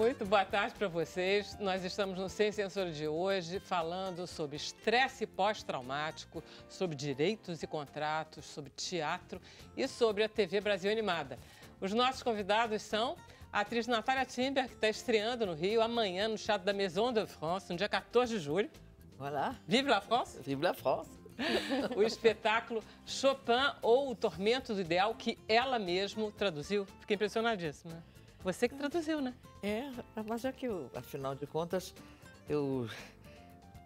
Muito boa tarde para vocês. Nós estamos no Sem Sensor de hoje falando sobre estresse pós-traumático, sobre direitos e contratos, sobre teatro e sobre a TV Brasil Animada. Os nossos convidados são a atriz Natália Timber, que está estreando no Rio amanhã no Chá da Maison de France, no dia 14 de julho. Olá. Vive la France! Vive la France! o espetáculo Chopin ou o Tormento do Ideal, que ela mesma traduziu. Fiquei impressionadíssima. Você que traduziu, né? É, mas é que, eu, afinal de contas, eu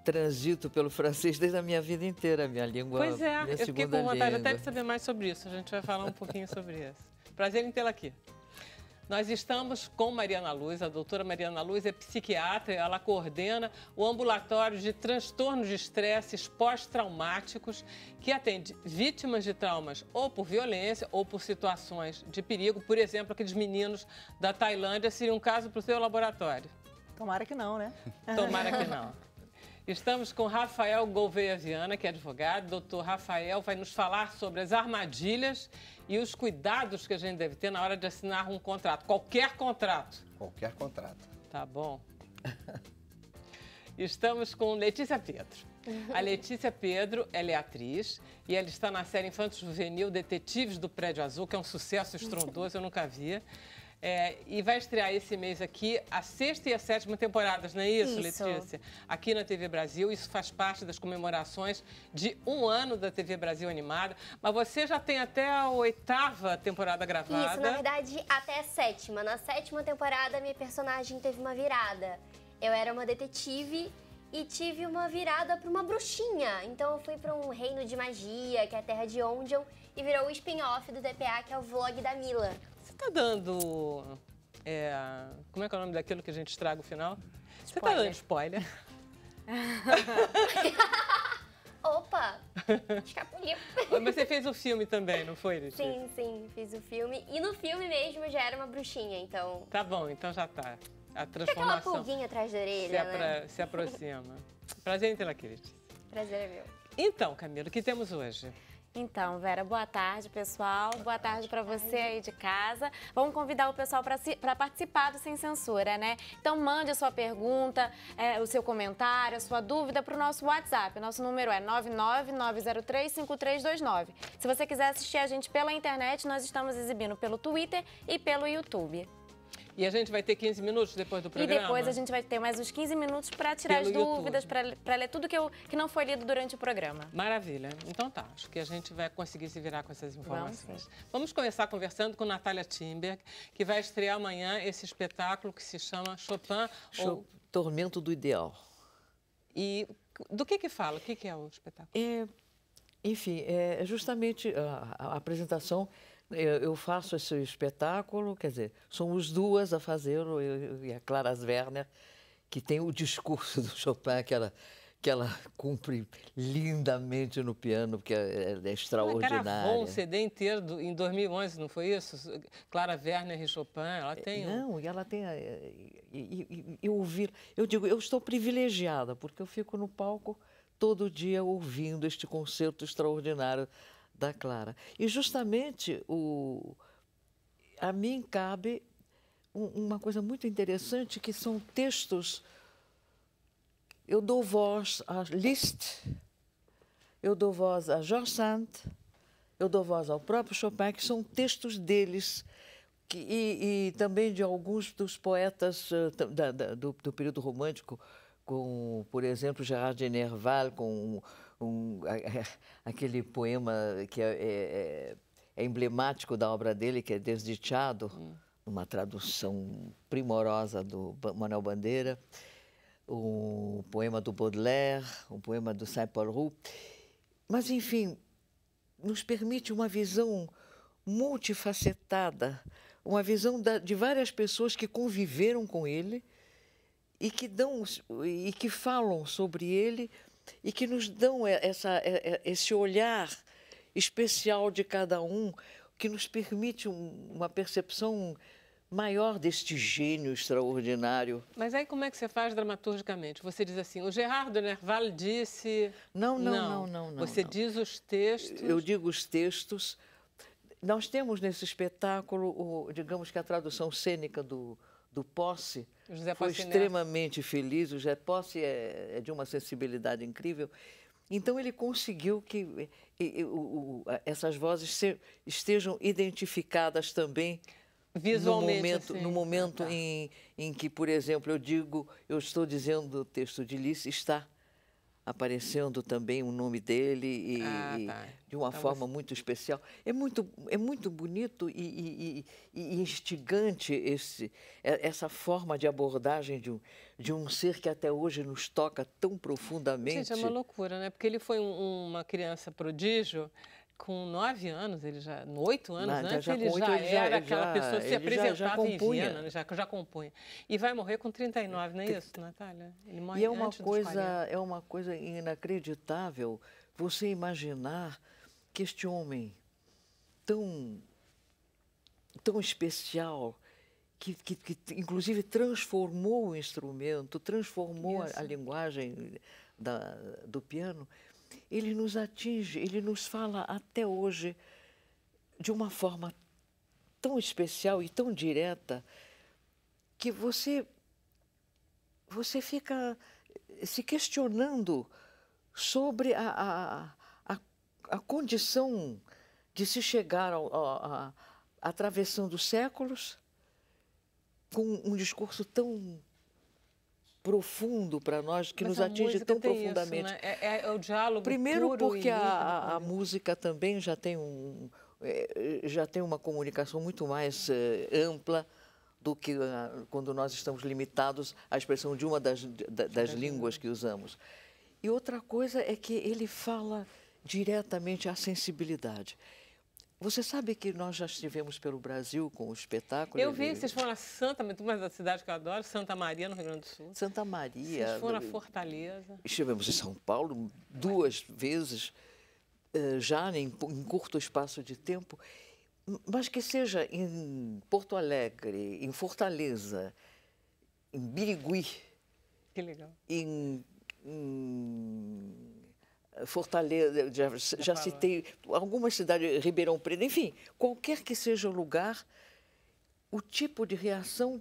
transito pelo francês desde a minha vida inteira, minha língua. Pois é, eu fiquei com vontade até de saber mais sobre isso. A gente vai falar um pouquinho sobre isso. Prazer em tê-la aqui. Nós estamos com Mariana Luz, a doutora Mariana Luz é psiquiatra, ela coordena o ambulatório de transtornos de estresse pós-traumáticos que atende vítimas de traumas ou por violência ou por situações de perigo. Por exemplo, aqueles meninos da Tailândia seria um caso para o seu laboratório. Tomara que não, né? Tomara que não. Estamos com Rafael Gouveia Viana, que é advogado. Doutor Rafael vai nos falar sobre as armadilhas e os cuidados que a gente deve ter na hora de assinar um contrato, qualquer contrato. Qualquer contrato. Tá bom. Estamos com Letícia Pedro. A Letícia Pedro, ela é atriz e ela está na série Infantes Juvenil Detetives do Prédio Azul, que é um sucesso estrondoso, eu nunca via. É, e vai estrear esse mês aqui a sexta e a sétima temporadas, não é isso, isso, Letícia? Aqui na TV Brasil. Isso faz parte das comemorações de um ano da TV Brasil Animada. Mas você já tem até a oitava temporada gravada. Isso, na verdade, até a sétima. Na sétima temporada, minha personagem teve uma virada. Eu era uma detetive e tive uma virada para uma bruxinha. Então eu fui para um reino de magia, que é a terra de Ondion, e virou o spin-off do DPA, que é o vlog da Mila tá dando. É, como é que é o nome daquilo que a gente estraga o final? Spoiler. Você tá dando spoiler. Opa! Escapuliu. Mas você fez o filme também, não foi, Litícia? Sim, sim, fiz o filme. E no filme mesmo já era uma bruxinha, então. Tá bom, então já tá. A transformação. Tem aquela pulguinha atrás da orelha, se, né? se aproxima. Prazer em tê-la aqui, Letícia. Prazer é meu. Então, Camilo, o que temos hoje? Então, Vera, boa tarde, pessoal. Boa tarde para você aí de casa. Vamos convidar o pessoal para participar do Sem Censura, né? Então, mande a sua pergunta, é, o seu comentário, a sua dúvida para o nosso WhatsApp. Nosso número é 999035329. Se você quiser assistir a gente pela internet, nós estamos exibindo pelo Twitter e pelo YouTube. E a gente vai ter 15 minutos depois do programa. E depois a gente vai ter mais uns 15 minutos para tirar Pelo as dúvidas, para ler tudo que, eu, que não foi lido durante o programa. Maravilha. Então tá, acho que a gente vai conseguir se virar com essas informações. Vamos, Vamos começar conversando com Natália Timber, que vai estrear amanhã esse espetáculo que se chama Chopin Cho ou... Tormento do Ideal. E do que que fala? O que, que é o espetáculo? É, enfim, é justamente a, a apresentação eu, faço esse espetáculo, quer dizer, somos duas a fazê-lo, e a Clara Werner, que tem o discurso do Chopin, que ela, que ela cumpre lindamente no piano, porque é, é Ela gravou um CD inteiro em 2011, não foi isso? Clara Werner e Chopin, ela tem... Não, um... e ela tem... Eh, e, eu ouvir... Eu digo, eu estou privilegiada, porque eu fico no palco todo dia ouvindo este concerto extraordinário da Clara. E justamente o, a mim cabe um, uma coisa muito interessante que são textos. Eu dou voz a Liszt, eu dou voz a George Sand, eu dou voz ao próprio Chopin, que são textos deles. Que, e, e, também de alguns dos poetas uh, da, da, do, do, período romântico, com, por exemplo, Gerard de Nerval, com a, aquele poema que é, é, é, é, emblemático da obra dele, que é Desdichado, hum. uma tradução primorosa do Manuel Bandeira, um poema do Baudelaire, um poema do Saint-Paul Mas, enfim, nos permite uma visão multifacetada, uma visão da, de várias pessoas que conviveram com ele e que dão e que falam sobre ele e que nos dão essa, esse olhar especial de cada um, que nos permite uma percepção maior deste gênio extraordinário. Mas aí como é que você faz dramaturgicamente? Você diz assim, o Gerardo Nerval disse... Não, não, não, não. não você não. diz os textos... Eu digo os textos. Nós temos nesse espetáculo, o, digamos que a tradução cênica do, do Posse, José foi é extremamente feliz. O José Posse é, é, de uma sensibilidade incrível. Então, ele conseguiu que e, e, o, essas vozes se, estejam identificadas também Visualmente, no assim. momento, assim. Ah, no momento tá. em, em que, por exemplo, eu digo, eu estou dizendo o texto de Lice, está aparecendo também o nome dele e, ah, tá. e de uma então, forma você... muito especial. É muito, é muito bonito e, e, e, instigante esse, é, essa forma de abordagem de um, de um ser que até hoje nos toca tão profundamente. Gente, é uma loucura, né? Porque ele foi um, uma criança prodígio com nove anos, ele já, oito anos Não, antes, já ele, já ele já era aquela pessoa que se apresentava já, já compunha. em Viena, né, já, já compunha. E vai morrer com 39, não é isso, Natália? Ele morre e é uma coisa, é uma coisa inacreditável você imaginar que este homem tão tão especial que, que, que inclusive transformou o instrumento, transformou a, a, linguagem da, do piano ele nos atinge, ele nos fala até hoje de uma forma tão especial e tão direta que você você fica se questionando sobre a, a, a, a condição de se chegar ao, a, a, atravessando séculos com um discurso tão profundo para nós, que Mas nos atinge tão profundamente. Isso, né? É, é, é, o diálogo. Primeiro porque a, a, a música também já tem um é, já tem uma comunicação muito mais é, ampla do que quando nós estamos limitados à expressão de uma das, das línguas que usamos. E outra coisa é que ele fala diretamente à sensibilidade. Você sabe que nós já estivemos pelo Brasil com o espetáculo. Eu vi, vocês foram a Santa, mas a cidade que eu adoro, Santa Maria, no Rio Grande do Sul. Santa Maria. Vocês foram a Fortaleza. Estivemos em São Paulo duas vezes, eh, já em, em curto espaço de tempo. Mas que seja em Porto Alegre, em Fortaleza, em Birigui. Que legal. Em, em Fortaleza, já, já citei alguma cidade, Ribeirão Preto, enfim, qualquer que seja o lugar, o tipo de reação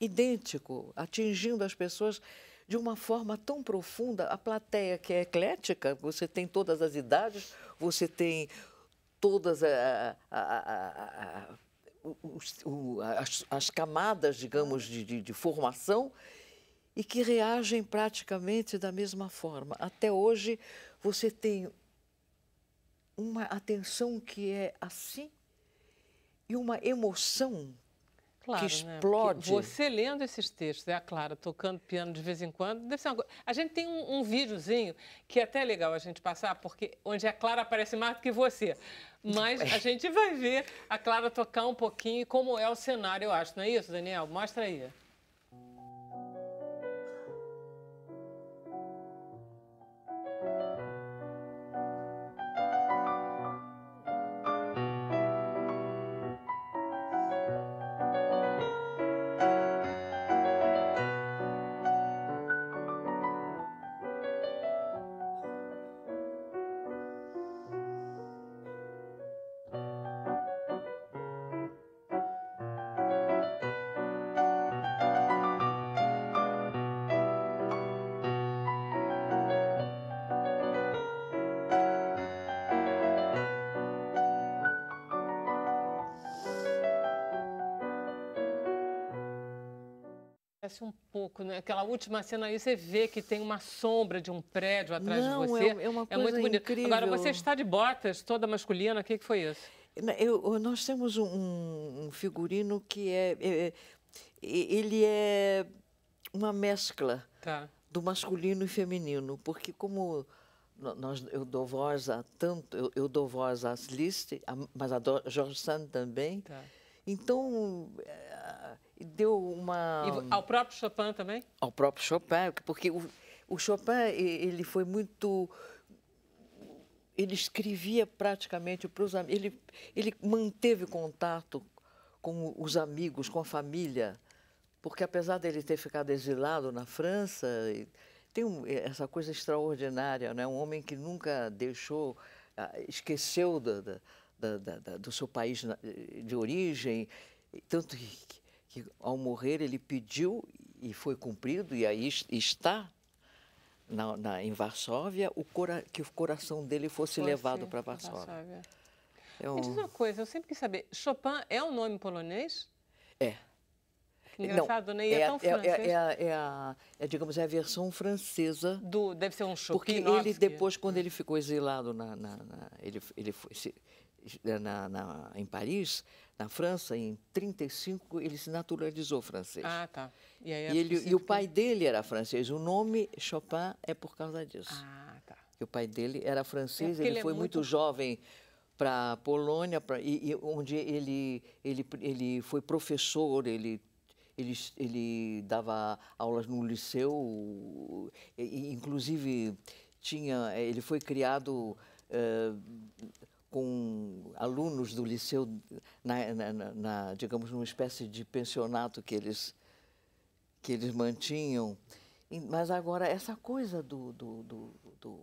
idêntico, atingindo as pessoas de uma forma tão profunda. A plateia que é eclética, você tem todas as idades, você tem todas a, a, a, as, as, camadas, digamos, de, de, de formação e que reagem praticamente da mesma forma. Até hoje, você tem uma atenção que é assim e uma emoção claro, né? que explode. Né? Você lendo esses textos, é a Clara tocando piano de vez em quando, deve ser uma... A gente tem um, um videozinho que é até legal a gente passar, porque onde a Clara aparece mais do que você. Mas a gente vai ver a Clara tocar um pouquinho como é o cenário, eu acho, não é isso, Daniel? Mostra aí. parece um pouco, né? Aquela última cena aí, você vê que tem uma sombra de um prédio atrás Não, de você. É, é uma é coisa é muito bonito. Agora, você está de botas, toda masculina, o que, que foi isso? Eu, nós temos um, um figurino que é, é, é Ele é uma mescla tá. do masculino e feminino, porque como nós, eu dou voz a tanto, eu, eu dou voz às Liszt, mas a Jorge Sand também. Tá. Então, deu uma... E ao próprio Chopin também? Ao próprio Chopin, porque o, o Chopin, ele foi muito ele escrevia praticamente para os amigos, ele, ele manteve contato com os amigos, com a família, porque apesar dele ter ficado exilado na França, tem essa coisa extraordinária, né? um homem que nunca deixou, esqueceu da, da, da, do seu país de origem, tanto que que ao morrer ele pediu e foi cumprido, e aí está na, na, em Varsóvia, o cora, que o coração dele fosse, fosse levado para Varsóvia. Varsóvia. É Me diz uma coisa, eu sempre quis saber, Chopin é um nome polonês? É. engraçado, Não, né? E é, é tão é, é francês. É, é, é, digamos, é a versão francesa. Do, deve ser um Chopin. Porque ele depois, quando ele ficou exilado na, na, na ele, ele foi, se, na, na, em Paris, na França, em 35, ele se naturalizou francês. Ah, tá. E, aí, é e, ele, e o pai que... dele era francês. O nome Chopin é por causa disso. Ah, tá. Que o pai dele era francês, é ele, ele, é foi muito... muito jovem para a Polônia, pra, e, e, onde ele, ele, ele foi professor, ele ele, ele dava aulas no liceu, e, inclusive tinha, ele foi criado uh, com alunos do liceu, na, na, na, digamos, numa espécie de pensionato que eles, que eles mantinham. Mas agora, essa coisa do, do, do, do,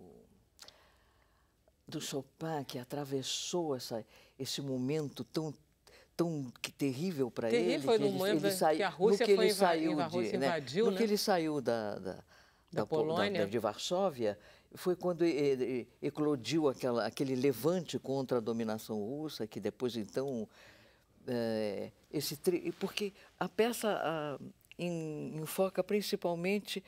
do Chopin que atravessou essa, esse momento tão tão terrível para ele foi que, ele, ele saiu, que a Rússia que foi saiu invadiu, de, né? invadiu, no né? que ele saiu da, da, da, da Polônia, da, de Varsóvia, foi quando eclodiu aquela, aquele levante contra a dominação russa, que depois então é, esse tri... porque a peça a, em, enfoca principalmente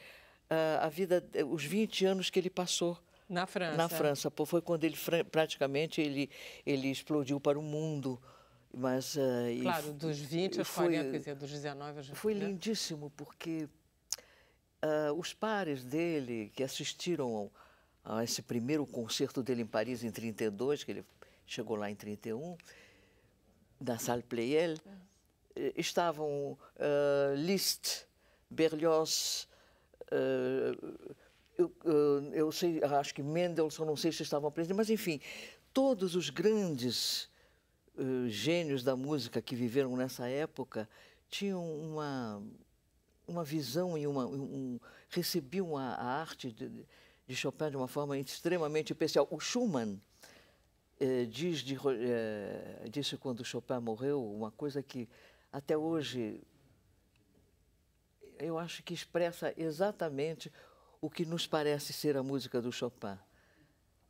a, a, vida, os 20 anos que ele passou na França. Na França, Pô, foi quando ele praticamente ele, ele explodiu para o mundo. Mas, uh, claro, dos 20 aos 40, quer dizer, dos 19 aos 20. Foi né? lindíssimo, porque uh, os pares dele que assistiram a esse primeiro concerto dele em Paris em 32, que ele chegou lá em 31, na Salle Pleyel, eh, estavam uh, Liszt, Berlioz, uh, eu, uh, eu, sei, acho que Mendelssohn, não sei se estavam presentes, mas enfim, todos os grandes gênios da música que viveram nessa época tinham uma uma visão e uma um, recebiam a, a arte de, de de Chopin de uma forma extremamente especial. O Schumann eh, diz de, eh, disse quando Chopin morreu uma coisa que até hoje eu acho que expressa exatamente o que nos parece ser a música do Chopin.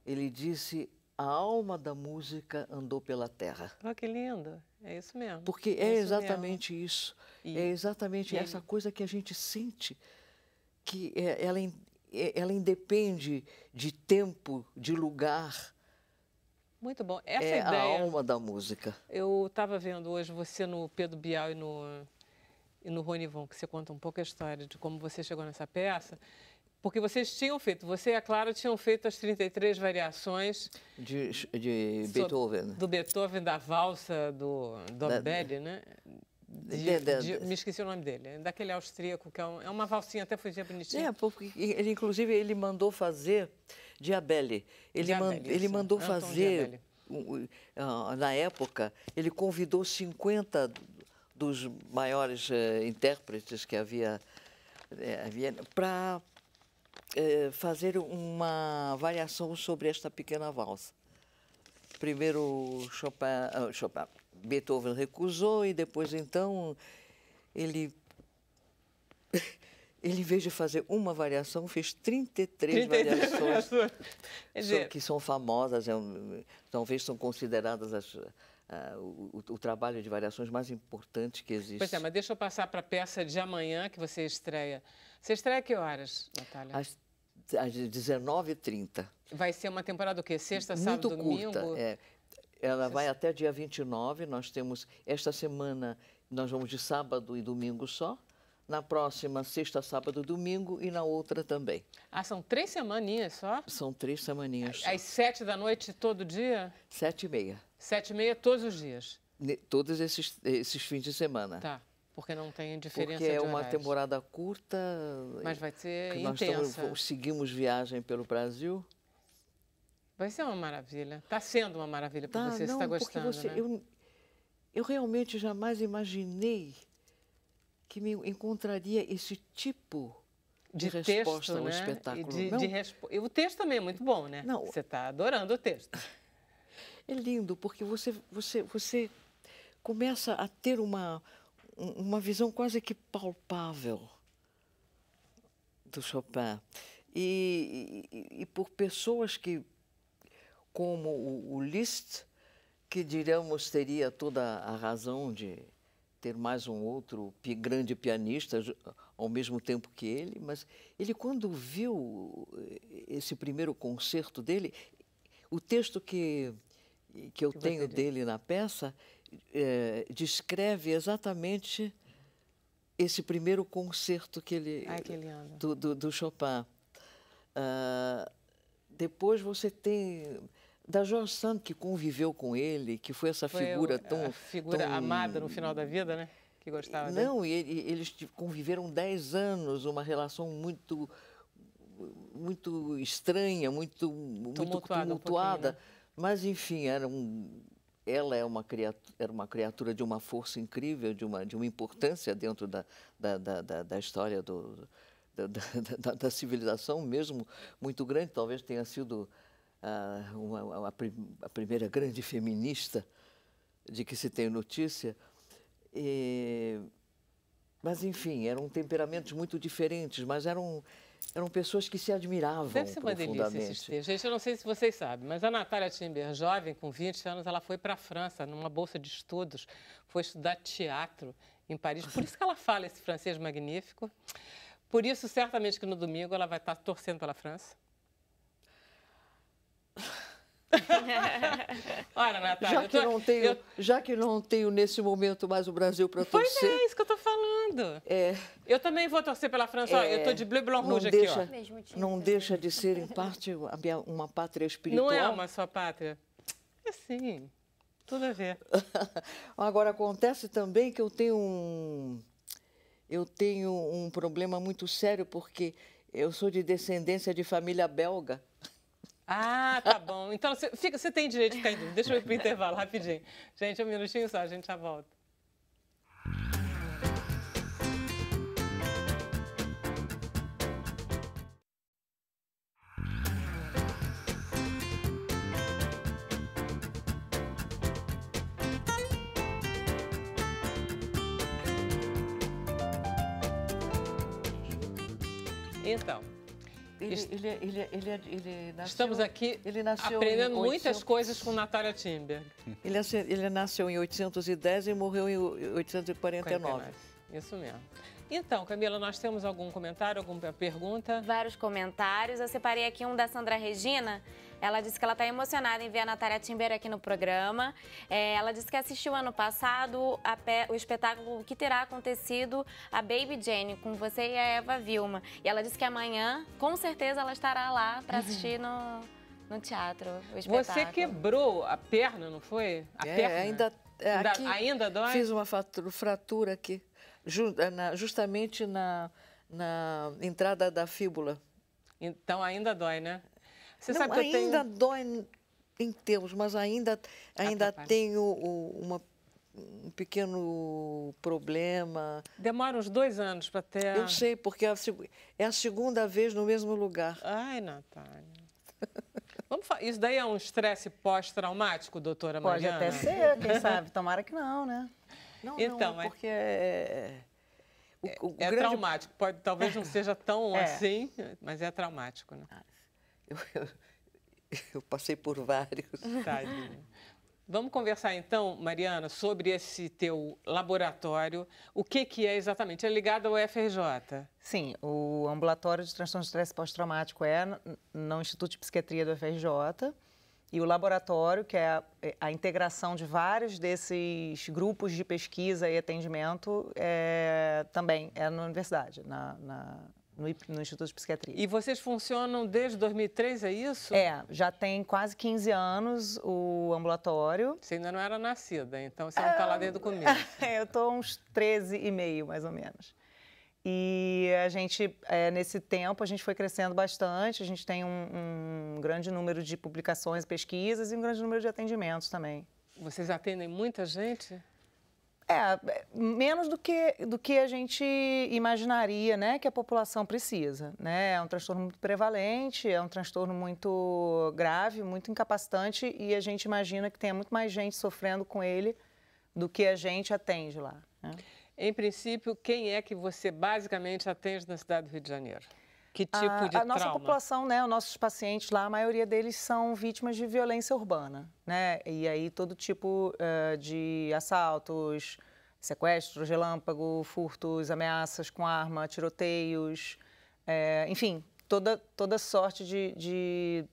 Ele disse: a alma da música andou pela terra. oh, que lindo! É isso mesmo. Porque é, é isso exatamente mesmo. isso. E, é exatamente essa ele... coisa que a gente sente, que é, ela é, ela independe de tempo, de lugar. Muito bom. Essa é ideia, a alma da música. Eu estava vendo hoje você no Pedro Bial e no, e no Rony Von, que você conta um pouco a história de como você chegou nessa peça. Porque vocês tinham feito, você e a Clara tinham feito as 33 variações. De, de Beethoven. do Beethoven, da valsa, do Dobelli, né? De, de, de, me esqueci o nome dele, daquele austríaco que é, um, é uma valsinha, até foi bonitinha. É, porque ele, inclusive, ele mandou fazer Diabelli. Ele, Diabelli, ele mandou Anton fazer, um, uh, ah, na época, ele convidou 50 dos maiores uh, intérpretes que havia, uh, havia para eh, fazer uma variação sobre esta pequena valsa. Primeiro Chopin, ah, Chopin Beethoven recusou e depois então ele ele em vez de fazer uma variação fez 33, 33 variações que são famosas, é um, talvez são consideradas as Uh, o, o, trabalho de variações mais importante que existe. Pois é, mas deixa eu passar para a peça de amanhã que você estreia. Você estreia a que horas, Natália? Às, às 19h30. Vai ser uma temporada o quê? Sexta, Muito sábado, curta, domingo? É. Ela vai até dia 29. Nós temos esta semana, nós vamos de sábado e domingo só. Na próxima, sexta, sábado e domingo e na outra também. Ah, são três semaninhas só? São três semaninhas só. Às sete da noite todo dia? Sete e meia. Sete e meia todos os dias? todos esses, esses fins de semana. Tá. Porque não tem diferença Porque é uma temporada curta. Mas vai ser intensa. Estamos, seguimos viagem pelo Brasil. Vai ser uma maravilha. Está sendo uma maravilha para tá, você, está gostando. Você, né? eu, eu realmente jamais imaginei que me encontraria esse tipo de, de resposta texto, ao né? espetáculo. De, não, de respo... E o texto também é muito bom, né? Não, você está adorando o texto. É lindo, porque você, você, você começa a ter uma, uma visão quase que palpável do Chopin. e, e, e por pessoas que como o, o Liszt, que diríamos teria toda a razão de ter mais um outro grande pianista ao mesmo tempo que ele, mas ele quando viu eh, esse primeiro concerto dele, o texto que que eu que tenho dele na peça é, descreve exatamente esse primeiro concerto que ele, Ai, que do, do, do, Chopin. Uh, depois você tem da Joan Sand, que conviveu com ele, que foi essa foi figura tão. A figura tão... amada no final da vida, né? Que gostava Não, dele. e eles conviveram dez anos, uma relação muito muito estranha, muito tumultuada. muito tumultuada. Um né? Mas, enfim, era um, ela é uma criatura, era uma criatura de uma força incrível, de uma, de uma importância dentro da, da, da, da história do, da, da, da civilização, mesmo muito grande. Talvez tenha sido a, uma, a, a primeira grande feminista de que se tem notícia. E, mas, enfim, eram temperamentos muito diferentes, mas eram, eram pessoas que se admiravam Deve ser uma delícia Gente, eu não sei se vocês sabem, mas a Natália Timber, jovem, com 20 anos, ela foi para a França, numa bolsa de estudos, foi estudar teatro em Paris. Por isso que ela fala esse francês magnífico. Por isso, certamente que no domingo ela vai estar torcendo pela França. Olha, Natália. Já que, tô... não tenho, eu... já que não tenho nesse momento mais o Brasil para é, torcer. Pois é, isso que eu estou falando. É, eu também vou torcer pela França. É, eu estou de bleu blanc rouge deixa, aqui. Ó. Não deixa de ser, em parte, uma pátria espiritual. Não é uma só pátria. É sim. Tudo a ver. Agora, acontece também que eu tenho um. Eu tenho um problema muito sério porque eu sou de descendência de família belga. Ah, tá bom. Então você, fica, você tem direito de ficar em dúvida. Deixa eu ir para o intervalo rapidinho. Gente, um minutinho só, a gente já volta. Então, ele, Est ele, ele, ele, ele nasceu, Estamos aqui aprendendo muitas coisas com Natália Timber. Ele, ele nasceu em 810 e morreu em 849. 49. Isso mesmo. Então, Camila, nós temos algum comentário, alguma pergunta? Vários comentários. Eu separei aqui um da Sandra Regina. Ela disse que ela está emocionada em ver a Natália Timber aqui no programa. É, ela disse que assistiu ano passado pé, o espetáculo que terá acontecido a Baby Jane com você e a Eva Vilma. E ela disse que amanhã, com certeza, ela estará lá para assistir no, no teatro o espetáculo. Você quebrou a perna, não foi? A é, perna. ainda é, ainda, aqui, ainda dói? Fiz uma fratura aqui, é, justamente na, na entrada da fíbula. Então ainda dói, né? Você não, sabe que ainda eu tenho... dói em termos, mas ainda, ainda tenho uma, um pequeno problema. Demora uns dois anos para ter. Eu sei, porque é, é a segunda vez no mesmo lugar. Ai, Natália. Vamos falar. Isso daí é um estresse pós-traumático, doutora Pode Mariana? Pode até ser, quem sabe. Tomara que não, né? Não, então, não, é, é porque é... é o, o é, grande... traumático. Pode, talvez não seja tão é. assim, mas é traumático, né? Ah, eu, eu, passei por vários. Tadinha. Vamos conversar então, Mariana, sobre esse teu laboratório. O que, que é exatamente? É ligado ao FRJ? Sim, o ambulatório de transtorno de estresse pós-traumático é no Instituto de Psiquiatria do FRJ e o laboratório, que é a, é a integração de vários desses grupos de pesquisa e atendimento, é, também é na universidade, na, na no, no, Instituto de Psiquiatria. E vocês funcionam desde 2003, é isso? É, já tem quase 15 anos o ambulatório. Você ainda não era nascida, então você não está lá desde o começo. É, eu estou uns 13 e meio, mais ou menos. E a gente, é, nesse tempo, a gente foi crescendo bastante, a gente tem um, um grande número de publicações, pesquisas e um grande número de atendimentos também. Vocês atendem muita gente? É, menos do que, do que a gente imaginaria né, que a população precisa. Né? É um transtorno muito prevalente, é um transtorno muito grave, muito incapacitante e a gente imagina que tenha muito mais gente sofrendo com ele do que a gente atende lá. Né? Em princípio, quem é que você basicamente atende na cidade do Rio de Janeiro? Que tipo a, de a trauma? A nossa população, né, os nossos pacientes lá, a maioria deles são vítimas de violência urbana, né? E aí todo tipo uh, de assaltos, sequestros, relâmpago, furtos, ameaças com arma, tiroteios, é, enfim, toda, toda sorte de, de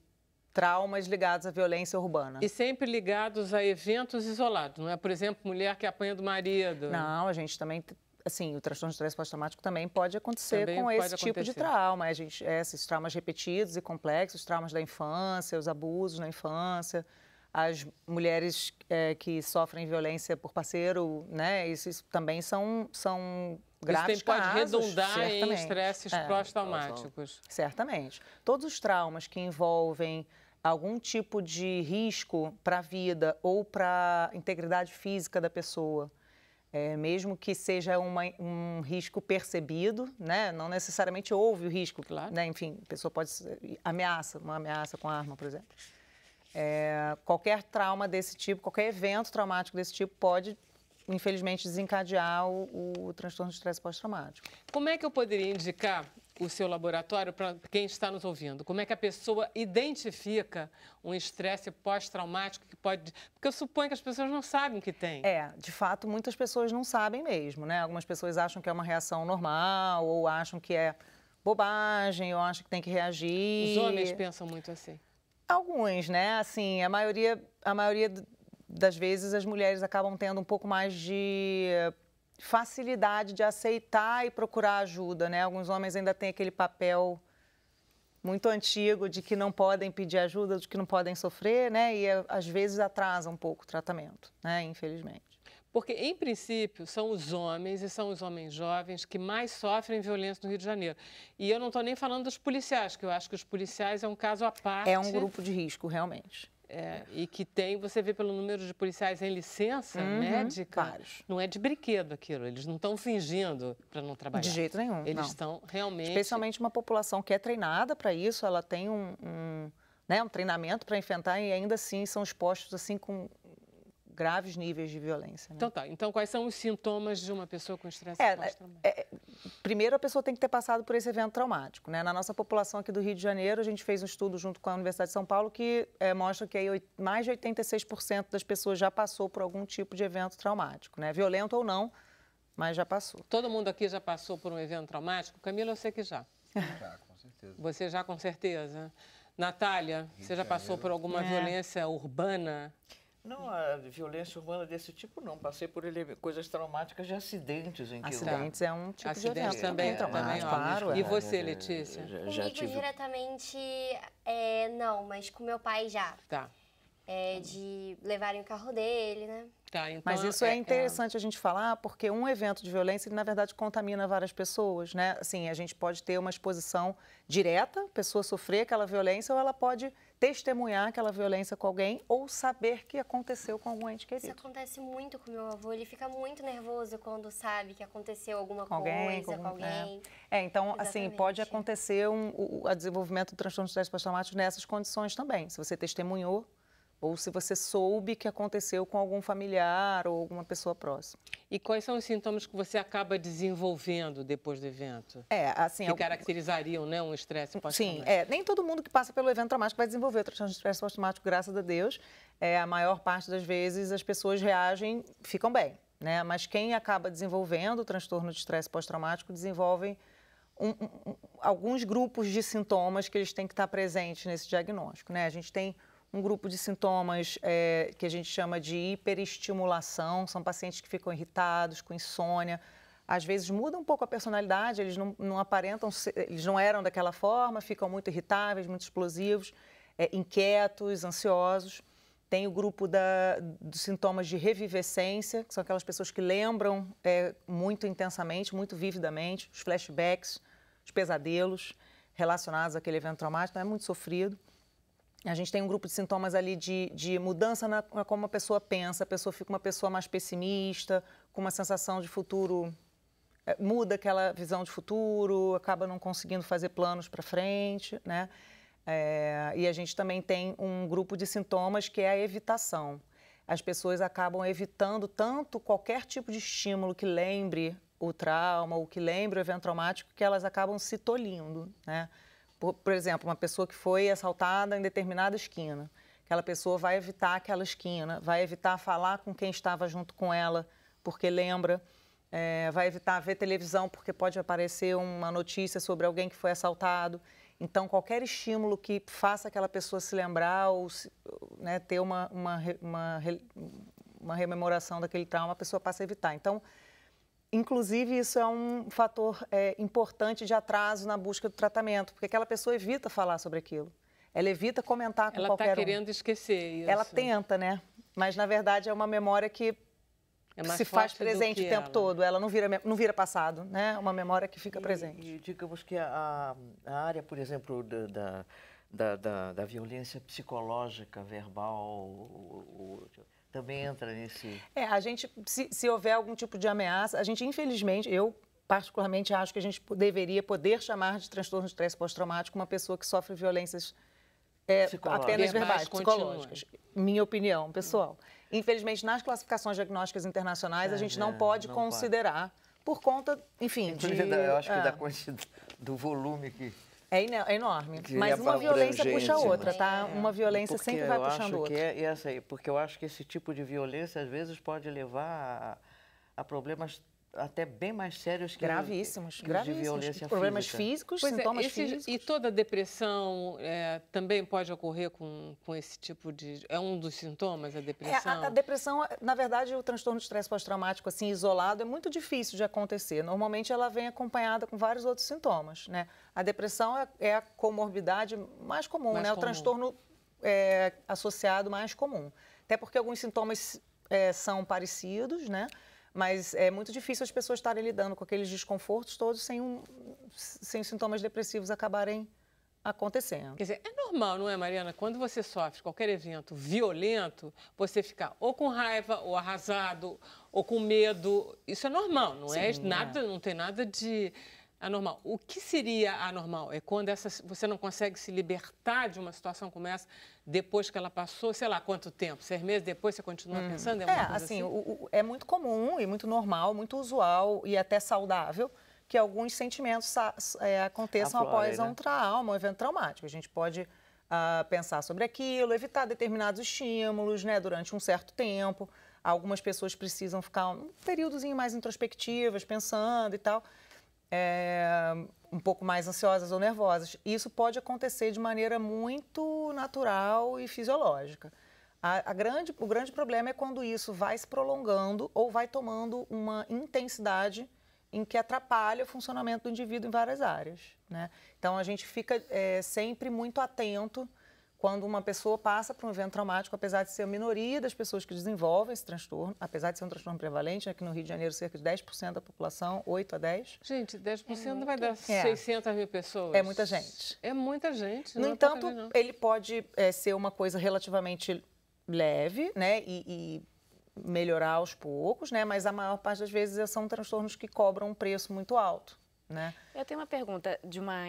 traumas ligados à violência urbana. E sempre ligados a eventos isolados, não é? Por exemplo, mulher que apanha do marido. Não, a gente também assim, o transtorno de estresse pós-traumático também pode acontecer também com pode esse acontecer. tipo de trauma. A gente, é, esses traumas repetidos e complexos, traumas da infância, os abusos na infância, as mulheres é, que sofrem violência por parceiro, né? Isso, isso também são, são graves Isso tem, pode redundar certamente. em estresses é, pós-traumáticos. Certamente. Todos os traumas que envolvem algum tipo de risco para a vida ou para a integridade física da pessoa, é, mesmo que seja uma, um risco percebido, né? não necessariamente houve o risco, claro. né? enfim, a pessoa pode ameaça, uma ameaça com arma, por exemplo. É, qualquer trauma desse tipo, qualquer evento traumático desse tipo pode, infelizmente, desencadear o, o transtorno de estresse pós-traumático. Como é que eu poderia indicar o seu laboratório para quem está nos ouvindo? Como é que a pessoa identifica um estresse pós-traumático que pode. Porque eu suponho que as pessoas não sabem que tem. É, de fato, muitas pessoas não sabem mesmo, né? Algumas pessoas acham que é uma reação normal ou acham que é bobagem ou acham que tem que reagir. Os homens pensam muito assim. Alguns, né? Assim, a maioria, a maioria das vezes as mulheres acabam tendo um pouco mais de facilidade de aceitar e procurar ajuda, né? Alguns homens ainda têm aquele papel muito antigo de que não podem pedir ajuda, de que não podem sofrer, né? E eh, às vezes atrasa um pouco o tratamento, né? Infelizmente. Porque, em princípio, são os homens e são os homens jovens que mais sofrem violência no Rio de Janeiro. E eu não estou nem falando dos policiais, que eu acho que os policiais é um caso à parte. É um grupo de risco, realmente. É, e que tem, você vê pelo número de policiais em licença uhum, médica, vários. não é de brinquedo aquilo, eles não estão fingindo para não trabalhar. De jeito nenhum. Eles estão realmente. Especialmente uma população que é treinada para isso, ela tem um, um, né, um treinamento para enfrentar e ainda assim são expostos assim com graves níveis de violência. Né? Então tá. Então quais são os sintomas de uma pessoa com estresse é, pós-traumático? É, primeiro a pessoa tem que ter passado por esse evento traumático. Né? Na nossa população aqui do Rio de Janeiro, a gente fez um estudo junto com a Universidade de São Paulo que é, mostra que aí, mais de 86% das pessoas já passou por algum tipo de evento traumático, né? violento ou não, mas já passou. Todo mundo aqui já passou por um evento traumático? Camila, eu sei que já. Já, com certeza. Você já, com certeza. Natália, Rio você já passou por alguma é. violência urbana? Não, a violência urbana desse tipo não. Passei por ele, coisas traumáticas de acidentes em que Acidentes eu... é um tipo acidentes de evento. também, então, é, também claro. É. E você, Letícia? Já, já Comigo tive... diretamente, é, não, mas com meu pai já. Tá. É, de levarem o carro dele, né? Tá, então Mas isso é, é, é. interessante é... a gente falar, porque um evento de violência, ele, na verdade, contamina várias pessoas, né? Assim, a gente pode ter uma exposição direta, pessoa sofrer aquela violência, ou ela pode testemunhar aquela violência com alguém ou saber que aconteceu com algum ente querido. Isso acontece muito com meu avô, ele fica muito nervoso quando sabe que aconteceu alguma com alguém, coisa com, com é. alguém. É, é então, assim, Exatamente. assim, pode acontecer um, o, o desenvolvimento do transtorno de estresse pós-traumático nessas condições também. Se você testemunhou, ou se você soube que aconteceu com algum familiar ou alguma pessoa próxima. E quais são os sintomas que você acaba desenvolvendo depois do evento? É, assim... Que algum... caracterizariam, né, um estresse pós-traumático. Sim, é, nem todo mundo que passa pelo evento traumático vai desenvolver o transtorno de estresse pós-traumático, graças a Deus. É, a maior parte das vezes as pessoas reagem, ficam bem, né? Mas quem acaba desenvolvendo o transtorno de estresse pós-traumático desenvolve um, um, alguns grupos de sintomas que eles têm que estar presentes nesse diagnóstico, né? A gente tem um grupo de sintomas é, que a gente chama de hiperestimulação, são pacientes que ficam irritados, com insônia, às vezes muda um pouco a personalidade, eles não, não aparentam, eles não eram daquela forma, ficam muito irritáveis, muito explosivos, é, inquietos, ansiosos. Tem o grupo da, dos sintomas de revivescência, que são aquelas pessoas que lembram é, muito intensamente, muito vividamente, os flashbacks, os pesadelos relacionados àquele evento traumático, então é muito sofrido. A gente tem um grupo de sintomas ali de, de mudança na, na como a pessoa pensa, a pessoa fica uma pessoa mais pessimista, com uma sensação de futuro é, muda aquela visão de futuro, acaba não conseguindo fazer planos para frente, né? É, e a gente também tem um grupo de sintomas que é a evitação. As pessoas acabam evitando tanto qualquer tipo de estímulo que lembre o trauma ou que lembre o evento traumático que elas acabam se tolhindo, né? Por, por exemplo, uma pessoa que foi assaltada em determinada esquina. Aquela pessoa vai evitar aquela esquina, vai evitar falar com quem estava junto com ela, porque lembra. É, vai evitar ver televisão porque pode aparecer uma notícia sobre alguém que foi assaltado. Então, qualquer estímulo que faça aquela pessoa se lembrar ou né, ter uma, uma, uma, uma rememoração daquele trauma, a pessoa passa a evitar. Então, Inclusive, isso é um fator é, importante de atraso na busca do tratamento, porque aquela pessoa evita falar sobre aquilo. Ela evita comentar com ela tá qualquer tá um. Ela está querendo esquecer isso. Ela tenta, né? Mas, na verdade, é uma memória que é se faz presente o tempo ela. todo. Ela não vira, não vira passado, né? É uma memória que fica e, presente. E digamos que a, a área, por exemplo, da, da, da, da violência psicológica, verbal... O, o, também entra nesse. É, a gente, se, se houver algum tipo de ameaça, a gente, infelizmente, eu particularmente acho que a gente deveria poder chamar de transtorno de estresse pós-traumático uma pessoa que sofre violências é, apenas verbais, psicológicas. Minha opinião, pessoal. Infelizmente, nas classificações diagnósticas internacionais, é, a gente né, não pode não considerar pode. por conta, enfim, Inclusive, de... Eu acho que é. da quantidade, do volume que é, é, enorme. Mas uma violência puxa a outra, tá? É, uma violência sempre vai puxando outra. É, essa aí, porque eu acho que esse tipo de violência às vezes pode levar a, a problemas até bem mais sérios que gravíssimos, que gravíssimos, de violência problemas física. físicos, pois é, sintomas é, físicos e toda depressão é, também pode ocorrer com, com esse tipo de é um dos sintomas a depressão. É, a, a, depressão, na verdade, o transtorno de estresse pós-traumático assim isolado é muito difícil de acontecer. Normalmente ela vem acompanhada com vários outros sintomas, né? A depressão é, é a comorbidade mais comum, mais né? Comum. O transtorno é, associado mais comum, até porque alguns sintomas é, são parecidos, né? mas é muito difícil as pessoas estarem lidando com aqueles desconfortos todos sem, um, sem os sintomas depressivos acabarem acontecendo. Quer dizer, é normal, não é, Mariana? Quando você sofre qualquer evento violento, você ficar ou com raiva, ou arrasado, ou com medo. Isso é normal, não é? Sim, é nada, é. não tem nada de anormal. O que seria anormal? É quando essa, você não consegue se libertar de uma situação como essa depois que ela passou, sei lá quanto tempo, seis meses depois você continua hum. pensando? É, é assim, assim? O, o, é muito comum e muito normal, muito usual e até saudável que alguns sentimentos é, aconteçam após né? um trauma, um evento traumático. A gente pode ah, pensar sobre aquilo, evitar determinados estímulos né, durante um certo tempo. Algumas pessoas precisam ficar um períodozinho mais introspectivas, pensando e tal é, um pouco mais ansiosas ou nervosas. Isso pode acontecer de maneira muito natural e fisiológica. A, a, grande, o grande problema é quando isso vai se prolongando ou vai tomando uma intensidade em que atrapalha o funcionamento do indivíduo em várias áreas. Né? Então a gente fica é, sempre muito atento quando uma pessoa passa por um evento traumático, apesar de ser a minoria das pessoas que desenvolvem esse transtorno, apesar de ser um transtorno prevalente, aqui né, no Rio de Janeiro cerca de 10% da população, 8 a 10. Gente, 10% é não vai dar 600 é. mil pessoas. É muita gente. É muita gente. No é entanto, ele pode é, ser uma coisa relativamente leve, né, e, e melhorar aos poucos, né, mas a maior parte das vezes são transtornos que cobram um preço muito alto, né. Eu tenho uma pergunta de uma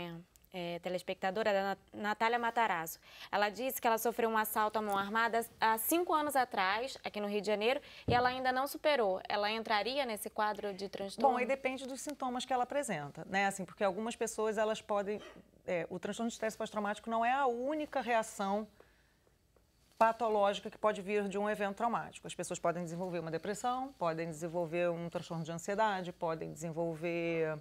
é, telespectadora, da Natália Matarazzo. Ela disse que ela sofreu um assalto à mão armada há cinco anos atrás, aqui no Rio de Janeiro, e ela ainda não superou. Ela entraria nesse quadro de transtorno? Bom, aí depende dos sintomas que ela apresenta, né? Assim, porque algumas pessoas, elas podem... É, o transtorno de estresse pós-traumático não é a única reação patológica que pode vir de um evento traumático. As pessoas podem desenvolver uma depressão, podem desenvolver um transtorno de ansiedade, podem desenvolver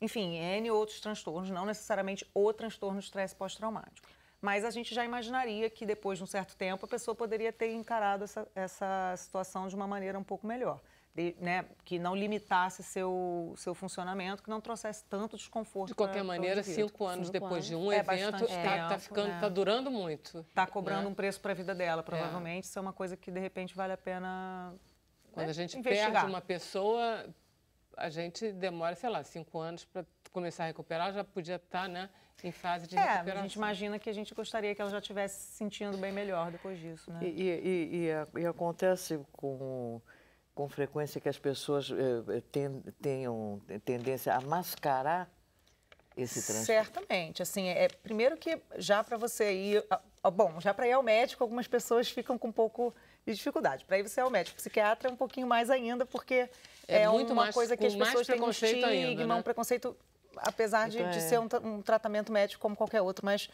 enfim, N outros transtornos, não necessariamente o transtorno de estresse pós-traumático. Mas a gente já imaginaria que depois de um certo tempo a pessoa poderia ter encarado essa, essa situação de uma maneira um pouco melhor, de, né, que não limitasse seu, seu funcionamento, que não trouxesse tanto desconforto. De qualquer maneira, cinco anos cinco depois de um é evento, está tá, tá ficando, né? tá durando muito. Está cobrando né? um preço para a vida dela, é. provavelmente. É. Isso é uma coisa que de repente vale a pena quando a gente investigar. perde uma pessoa, a gente demora, sei lá, cinco anos para começar a recuperar, já podia estar tá, né, em fase de é, recuperação. A gente imagina que a gente gostaria que ela já estivesse se sentindo bem melhor depois disso. Né? E, e, e, e acontece com, com frequência que as pessoas eh, eh, ten, tenham tendência a mascarar esse transtorno? Certamente. Assim, é, é primeiro que já para você ir. Bom, já para ir ao médico, algumas pessoas ficam com um pouco de dificuldade. Para isso você é o médico. psiquiatra é um pouquinho mais ainda, porque é, é uma mais, coisa que as pessoas têm um estigma, né? um preconceito, apesar de, é. de ser um, um, tratamento médico como qualquer outro, mas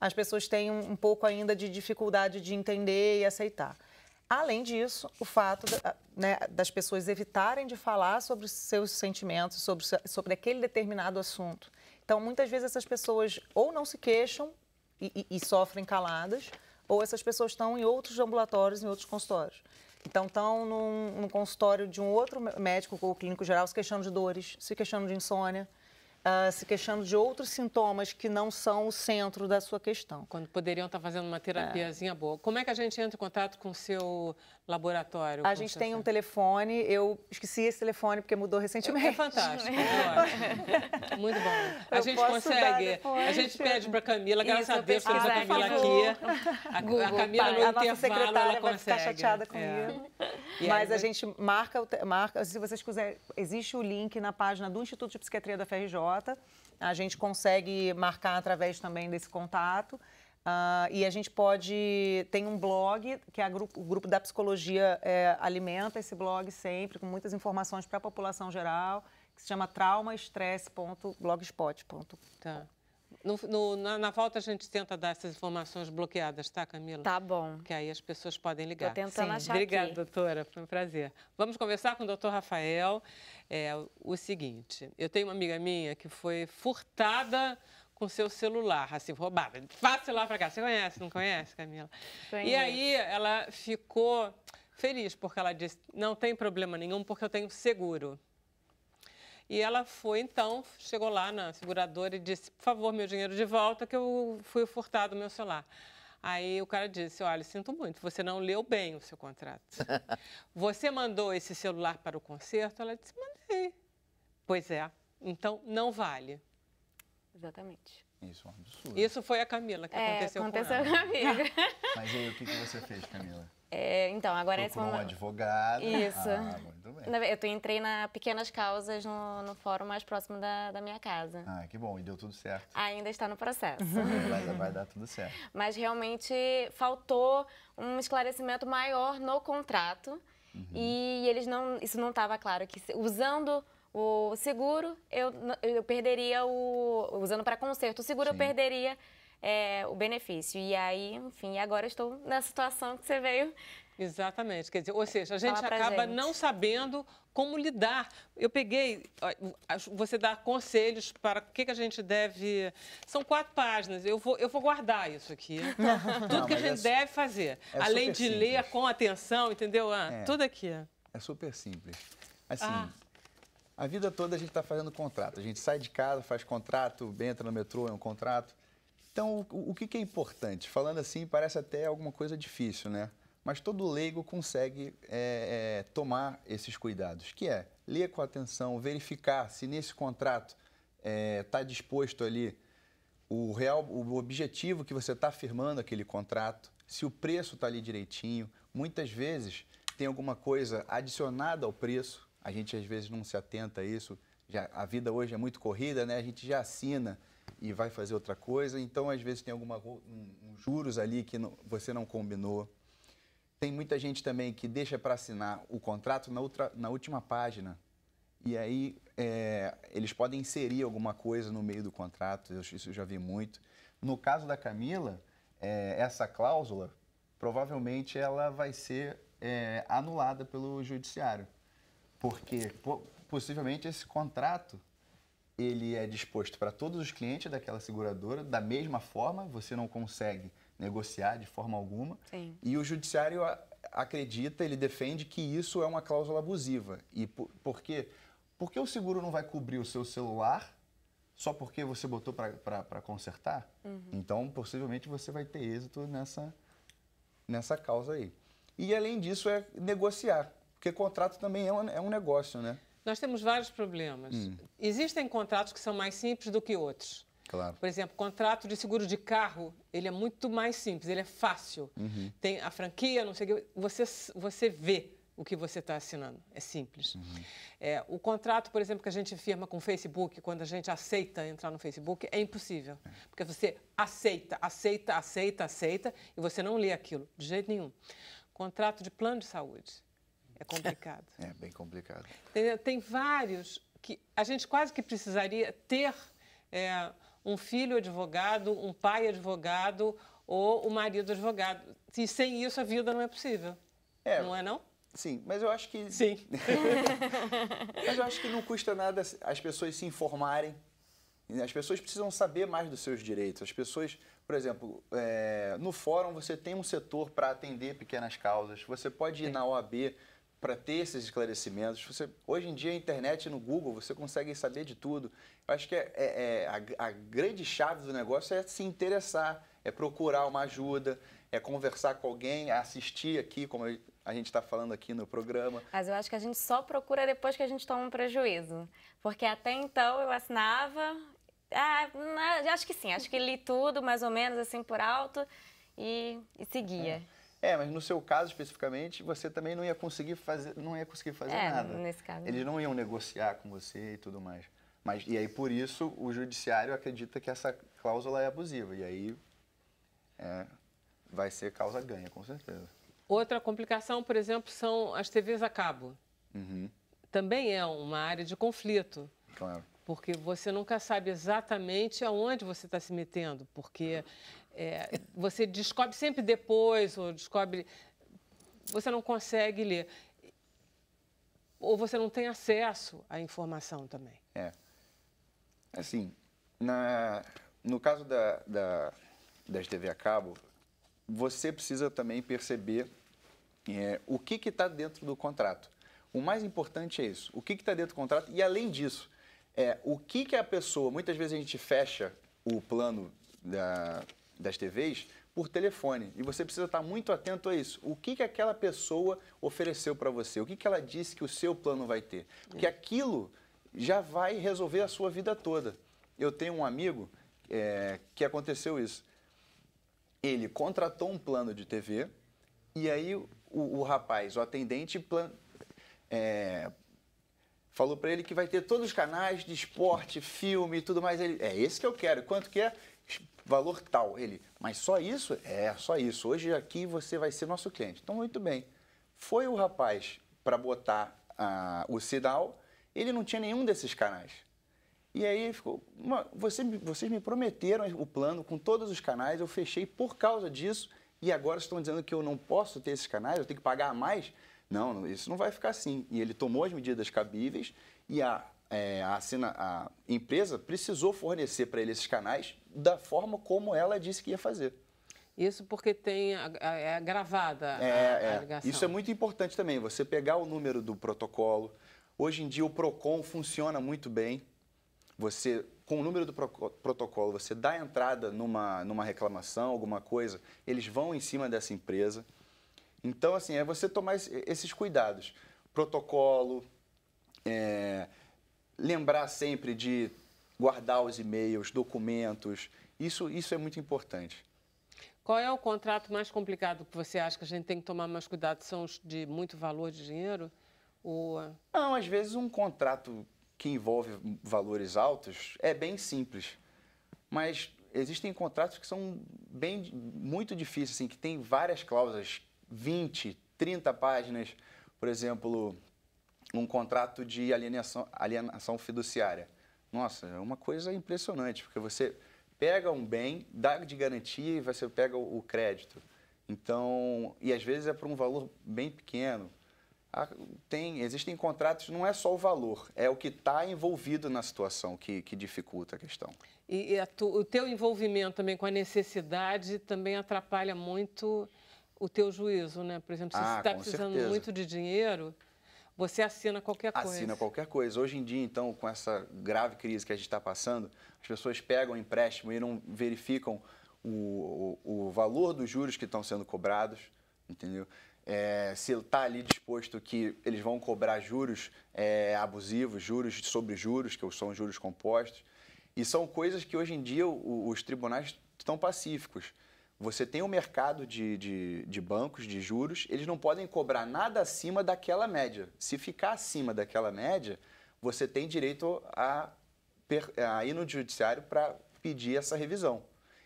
as pessoas têm um, um, pouco ainda de dificuldade de entender e aceitar. Além disso, o fato da, né, das pessoas evitarem de falar sobre os seus sentimentos, sobre, sobre aquele determinado assunto. Então, muitas vezes essas pessoas ou não se queixam e, e, e sofrem caladas, ou essas pessoas estão em outros ambulatórios, em outros consultórios. Então, estão num, num consultório de um outro médico ou clínico geral se queixando de dores, se queixando de insônia, uh, se queixando de outros sintomas que não são o centro da sua questão. Quando poderiam estar tá fazendo uma é. terapiazinha é. boa. Como é que a gente entra em contato com o seu laboratório? A gente tem um telefone, eu esqueci esse telefone porque mudou recentemente. É fantástico, Muito bom. A gente consegue, a gente pede para a Camila, graças Isso, a Deus, que ela aqui. Google, a, Camila tem tá. a nossa secretária ela vai ficar chateada é. comigo. É. Mas a gente marca, marca, se vocês quiserem, existe o link na página do Instituto de Psiquiatria da FRJ, a gente consegue marcar através também desse contato. Uh, e a gente pode. Tem um blog, que é grupo, o grupo da psicologia é, alimenta esse blog sempre, com muitas informações para a população geral, que se chama traumaestresse.blogspot.com. Tá. No, no, na, na, volta a gente tenta dar essas informações bloqueadas, tá, Camila? Tá bom. Que aí as pessoas podem ligar. Estou tentando Sim. achar Obrigada, aqui. doutora. Foi um prazer. Vamos conversar com o doutor Rafael. É, o seguinte, eu tenho uma amiga minha que foi furtada com seu celular, assim, roubada. fácil lá para cá. Você conhece, não conhece, Camila? Conheço. E aí ela ficou feliz, porque ela disse, não tem problema nenhum, porque eu tenho seguro. E ela foi, então, chegou lá na seguradora e disse: por favor, meu dinheiro de volta, que eu fui furtado meu celular. Aí o cara disse: Olha, sinto muito, você não leu bem o seu contrato. Você mandou esse celular para o concerto? Ela disse: Mandei. Pois é, então não vale. Exatamente. Isso é um absurdo. Isso foi a Camila que é, aconteceu, aconteceu com ela. Aconteceu com a Camila. Mas aí, o que, que você fez, Camila? É, então, agora é nesse momento. um advogado. Isso. Ah, muito bem. Eu entrei na Pequenas Causas no, no fórum mais próximo da, da minha casa. Ah, que bom, e deu tudo certo. Ainda está no processo. vai, vai dar tudo certo. Mas realmente faltou um esclarecimento maior no contrato. Uhum. E eles não. Isso não estava claro. Que usando o seguro, eu, eu perderia o. Usando para conserto o seguro, Sim. eu perderia é, o benefício. E aí, enfim, agora estou na situação que você veio. Exatamente, quer dizer, ou seja, a gente acaba gente. não sabendo como lidar. Eu peguei, você dá conselhos para o que, que a gente deve. São quatro páginas, eu vou, eu vou guardar isso aqui. Tudo não, que a gente é, deve fazer. É Além de simples. ler com atenção, entendeu? Ah, é, tudo aqui. É super simples. Assim, ah. a vida toda a gente está fazendo contrato. A gente sai de casa, faz contrato, entra no metrô, é um contrato. Então, o, o que, que é importante? Falando assim, parece até alguma coisa difícil, né? Mas todo leigo consegue é, é, tomar esses cuidados, que é ler com atenção, verificar se nesse contrato está é, tá disposto ali o real, o objetivo que você está firmando aquele contrato, se o preço está ali direitinho. Muitas vezes tem alguma coisa adicionada ao preço, a gente às vezes não se atenta a isso. Já, a vida hoje é muito corrida, né? A gente já assina e vai fazer outra coisa. Então, às vezes, tem alguns um, um juros ali que não, você não combinou. Tem muita gente também que deixa para assinar o contrato na, outra, na última página. E aí é, eles podem inserir alguma coisa no meio do contrato, isso eu já vi muito. No caso da Camila, é, essa cláusula provavelmente ela vai ser é, anulada pelo judiciário, porque possivelmente esse contrato ele é disposto para todos os clientes daquela seguradora, da mesma forma, você não consegue negociar de forma alguma. Sim. E o judiciário acredita, ele defende que isso é uma cláusula abusiva. E por, por quê? Porque o seguro não vai cobrir o seu celular só porque você botou para consertar? Uhum. Então, possivelmente, você vai ter êxito nessa, nessa causa aí. E, além disso, é negociar. Porque contrato também é um, é um negócio, né? Nós temos vários problemas. Hum. Existem contratos que são mais simples do que outros. Claro. Por exemplo, contrato de seguro de carro, ele é muito mais simples, ele é fácil. Uhum. Tem a franquia, não sei o que, você, você vê o que você está assinando, é simples. Uhum. É, o contrato, por exemplo, que a gente firma com o Facebook, quando a gente aceita entrar no Facebook, é impossível. É. Porque você aceita, aceita, aceita, aceita, e você não lê aquilo, de jeito nenhum. Contrato de plano de saúde. É complicado. É, bem complicado. Tem, vários que a gente quase que precisaria ter é, um filho advogado, um pai advogado ou o um marido advogado. E sem isso a vida não é possível. É, não é não? Sim, mas eu acho que. Sim. mas eu acho que não custa nada as pessoas se informarem. As pessoas precisam saber mais dos seus direitos. As pessoas, por exemplo, é, no fórum você tem um setor para atender pequenas causas. Você pode ir na OAB para ter esses esclarecimentos. Você, hoje em dia, a internet no Google, você consegue saber de tudo. Eu acho que é, é, é a, a, grande chave do negócio é se interessar, é procurar uma ajuda, é conversar com alguém, é assistir aqui, como a gente está falando aqui no programa. Mas eu acho que a gente só procura depois que a gente toma um prejuízo. Porque até então eu assinava, ah, acho que sim, acho que li tudo mais ou menos assim por alto e, e seguia. É. É, mas no seu caso especificamente, você também não ia conseguir fazer, não ia conseguir fazer é, nada. Nesse caso. Eles não iam negociar com você e tudo mais. Mas e aí por isso o judiciário acredita que essa cláusula é abusiva e aí é, vai ser causa ganha com certeza. Outra complicação, por exemplo, são as TVs a cabo. Uhum. Também é uma área de conflito. Claro porque você nunca sabe exatamente aonde você está se metendo, porque é, você descobre sempre depois, ou descobre. Você não consegue ler. Ou você não tem acesso à informação também. É. Assim, na, no caso da, da, das TV a cabo, você precisa também perceber é, o que está dentro do contrato. O mais importante é isso. O que está dentro do contrato? E além disso, é, o que, que a pessoa. Muitas vezes a gente fecha o plano da, das TVs por telefone. E você precisa estar muito atento a isso. O que, que aquela pessoa ofereceu para você? O que, que ela disse que o seu plano vai ter? Porque é. aquilo já vai resolver a sua vida toda. Eu tenho um amigo é, que aconteceu isso. Ele contratou um plano de TV e aí o, o rapaz, o atendente, plan, é, falou para ele que vai ter todos os canais de esporte, filme e tudo mais. Ele, é esse que eu quero. Quanto que é? valor tal. Ele, mas só isso? É, só isso. Hoje aqui você vai ser nosso cliente. Então, muito bem. Foi o rapaz para botar ah, o Sidal, ele não tinha nenhum desses canais. E aí ficou, você, vocês me prometeram o plano com todos os canais, eu fechei por causa disso, e agora estão dizendo que eu não posso ter esses canais, eu tenho que pagar mais? Não, isso não vai ficar assim. E ele tomou as medidas cabíveis e a é, a, assina, a empresa precisou fornecer para ele esses canais da forma como ela disse que ia fazer. Isso porque tem é gravada é, a, a é. ligação. É. Isso é muito importante também, você pegar o número do protocolo. Hoje em dia o PROCON funciona muito bem. Você, com o número do protocolo, você dá entrada numa, numa reclamação, alguma coisa, eles vão em cima dessa empresa. Então, assim, é você tomar esses cuidados. Protocolo, é, lembrar sempre de guardar os e-mails, documentos. Isso, isso é muito importante. Qual é o contrato mais complicado que você acha que a gente tem que tomar mais cuidado? São os de muito valor de dinheiro? Ou... Não, às vezes um contrato que envolve valores altos é bem simples. Mas existem contratos que são bem muito difíceis, assim, que tem várias cláusulas, 20, 30 páginas. Por exemplo, num contrato de alienação, alienação fiduciária. Nossa, é uma coisa impressionante, porque você pega um bem, dá de garantia e você pega o crédito. Então, e às vezes é por um valor bem pequeno. Ah, tem, existem contratos, não é só o valor, é o que está envolvido na situação que, que dificulta a questão. E, e a tu, o teu envolvimento também com a necessidade também atrapalha muito o teu juízo, né? Por exemplo, se ah, você está precisando certeza. muito de dinheiro, você assina qualquer coisa. Assina qualquer coisa. Hoje em dia, então, com essa grave crise que a gente está passando, as pessoas pegam empréstimo e não verificam o, o, o valor dos juros que estão sendo cobrados, entendeu? É, se está ali disposto que eles vão cobrar juros é, abusivos, juros sobre juros, que são juros compostos. E são coisas que hoje em dia os tribunais estão pacíficos. Você tem o um mercado de, de, de, bancos de juros, eles não podem cobrar nada acima daquela média. Se ficar acima daquela média, você tem direito a, a ir no judiciário para pedir essa revisão.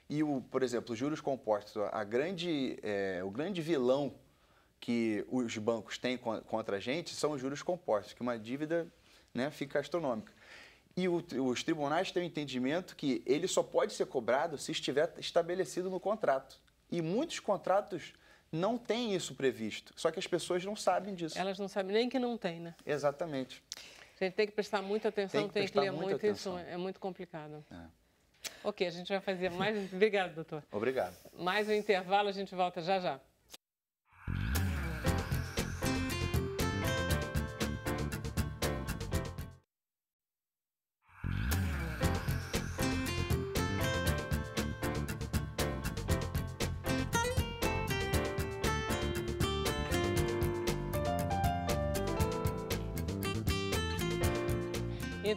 E, o, por exemplo, os juros compostos, a grande, é, o grande vilão que os bancos têm contra a gente são os juros compostos, que uma dívida né, fica astronômica. E o, os tribunais têm o entendimento que ele só pode ser cobrado se estiver estabelecido no contrato. E muitos contratos não têm isso previsto. Só que as pessoas não sabem disso. Elas não sabem nem que não tem, né? Exatamente. A gente tem que prestar muita atenção, tem que, tem que ler muito atenção. isso. É muito complicado. É. Ok, a gente vai fazer mais. Obrigado, doutor. Obrigado. Mais um intervalo, a gente volta já já.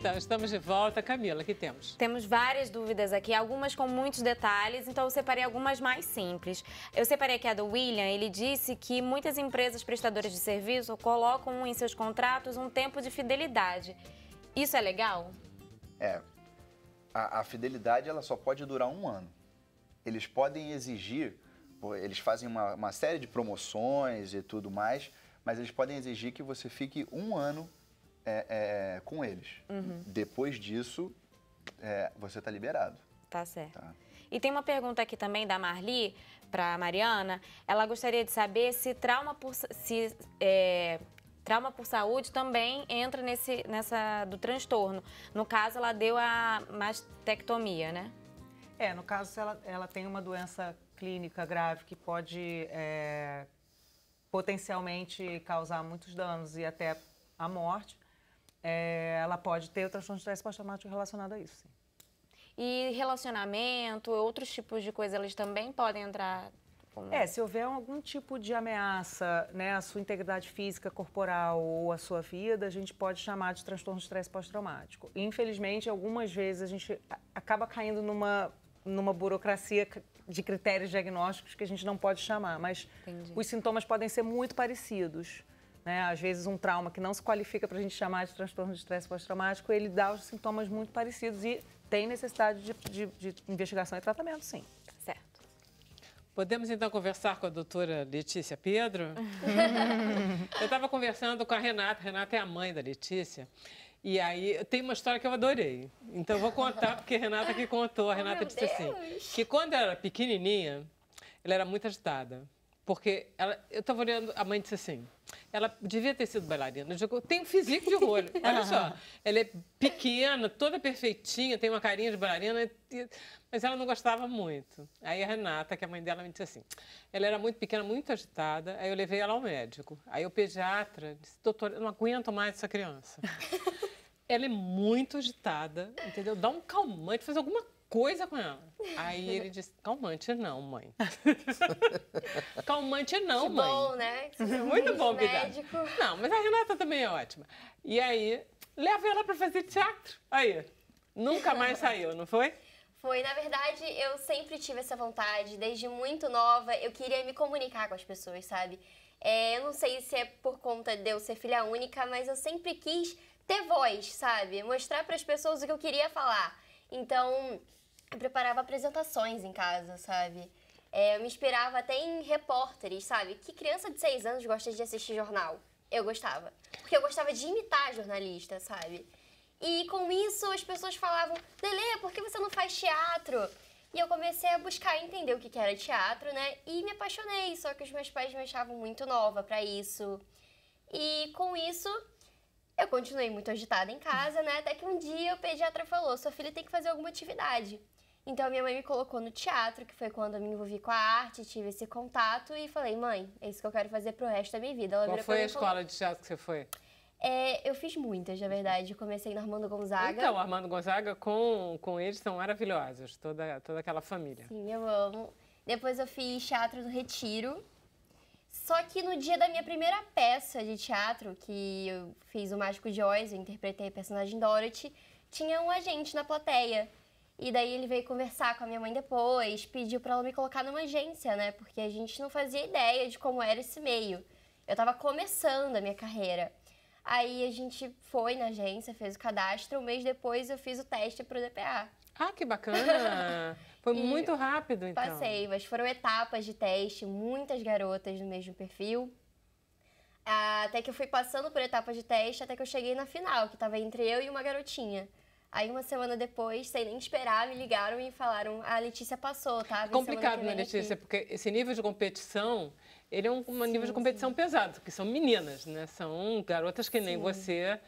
Então, estamos de volta. Camila, que temos? Temos várias dúvidas aqui, algumas com muitos detalhes, então eu separei algumas mais simples. Eu separei aqui a do William, ele disse que muitas empresas prestadoras de serviço colocam em seus contratos um tempo de fidelidade. Isso é legal? É. A, a fidelidade ela só pode durar um ano. Eles podem exigir, eles fazem uma, uma série de promoções e tudo mais, mas eles podem exigir que você fique um ano é, é, é, com eles. Uhum. Depois disso, é, você está liberado. Tá certo. Tá. E tem uma pergunta aqui também da Marli para Mariana. Ela gostaria de saber se trauma por se é, trauma por saúde também entra nesse nessa do transtorno. No caso, ela deu a mastectomia, né? É, no caso, se ela, ela tem uma doença clínica grave que pode é, potencialmente causar muitos danos e até a morte, é, ela pode ter o transtorno de estresse pós-traumático relacionado a isso. Sim. E relacionamento, outros tipos de coisa, eles também podem entrar é, se houver algum tipo de ameaça né, à sua integridade física, corporal ou à sua vida, a gente pode chamar de transtorno de estresse pós-traumático. Infelizmente, algumas vezes a gente acaba caindo numa, numa burocracia de critérios diagnósticos que a gente não pode chamar, mas Entendi. os sintomas podem ser muito parecidos né? Às vezes um trauma que não se qualifica para a gente chamar de transtorno de estresse pós-traumático, ele dá os sintomas muito parecidos e tem necessidade de, de, de investigação e tratamento, sim. Certo. Podemos então conversar com a doutora Letícia Pedro? eu estava conversando com a Renata, a Renata é a mãe da Letícia. E aí tem uma história que eu adorei. Então eu vou contar, porque a Renata que contou. A oh, Renata oh, disse assim: que quando ela era pequenininha, ela era muito agitada. Porque ela, eu estava olhando, a mãe disse assim, ela devia ter sido bailarina. Digo, tem um físico de rolho, olha só. Ela é pequena, toda perfeitinha, tem uma carinha de bailarina, mas ela não gostava muito. Aí a Renata, que é a mãe dela, me disse assim, ela era muito pequena, muito agitada, aí eu levei ela ao médico. Aí o pediatra disse, doutor, eu não aguento mais essa criança. ela é muito agitada, entendeu? Dá um calmante, faz alguma coisa com ela. Aí ele disse: calmante não, mãe. calmante não, que mãe. Bom, né? Muito bom, médico. Não, mas a Renata também é ótima. E aí, leva ela para fazer teatro. Aí, nunca mais saiu, não foi? Foi, na verdade, eu sempre tive essa vontade, desde muito nova, eu queria me comunicar com as pessoas, sabe? É, eu não sei se é por conta de eu ser filha única, mas eu sempre quis ter voz, sabe? Mostrar para as pessoas o que eu queria falar. Então, eu preparava apresentações em casa, sabe? É, eu me inspirava até em repórteres, sabe? Que criança de seis anos gosta de assistir jornal? Eu gostava. Porque eu gostava de imitar jornalista, sabe? E com isso as pessoas falavam: Lele, por que você não faz teatro? E eu comecei a buscar entender o que era teatro, né? E me apaixonei, só que os meus pais me achavam muito nova para isso. E com isso, eu continuei muito agitada em casa, né? Até que um dia o pediatra falou: sua filha tem que fazer alguma atividade. Então minha mãe me colocou no teatro, que foi quando eu me envolvi com a arte, tive esse contato e falei, mãe, é isso que eu quero fazer pro resto da minha vida. Ela Qual foi a escola falou, de teatro que você foi? É, eu fiz muitas, na verdade. Comecei no Armando Gonzaga. Então, Armando Gonzaga com, com eles são maravilhosos, toda, toda aquela família. Sim, eu amo. Depois eu fiz teatro do Retiro. Só que no dia da minha primeira peça de teatro, que eu fiz o Mágico de Oz, eu interpretei a personagem Dorothy, tinha um agente na plateia. E daí ele veio conversar com a minha mãe depois, pediu para ela me colocar numa agência, né? Porque a gente não fazia ideia de como era esse meio. Eu tava começando a minha carreira. Aí a gente foi na agência, fez o cadastro, um mês depois eu fiz o teste pro DPA. Ah, que bacana! Foi muito rápido, então. Passei, mas foram etapas de teste, muitas garotas no mesmo perfil. Até que eu fui passando por etapas de teste, até que eu cheguei na final, que tava entre eu e uma garotinha. Aí uma semana depois, sem nem esperar, me ligaram e falaram: ah, a Letícia passou, tá? É complicado, né, Letícia? Aqui. Porque esse nível de competição, ele é um, sim, nível de competição sim. pesado, que são meninas, né? São garotas que nem você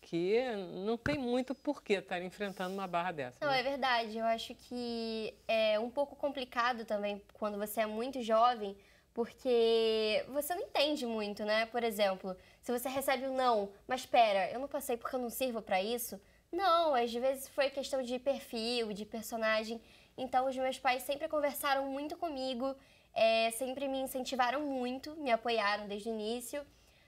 que não tem muito porquê estar enfrentando uma barra dessa. Não, né? é verdade. Eu acho que é um pouco complicado também quando você é muito jovem, porque você não entende muito, né? Por exemplo, se você recebe um não, mas espera, eu não passei porque eu não sirvo para isso, não, às vezes foi questão de perfil, de personagem. Então, os meus pais sempre conversaram muito comigo, é, sempre me incentivaram muito, me apoiaram desde o início.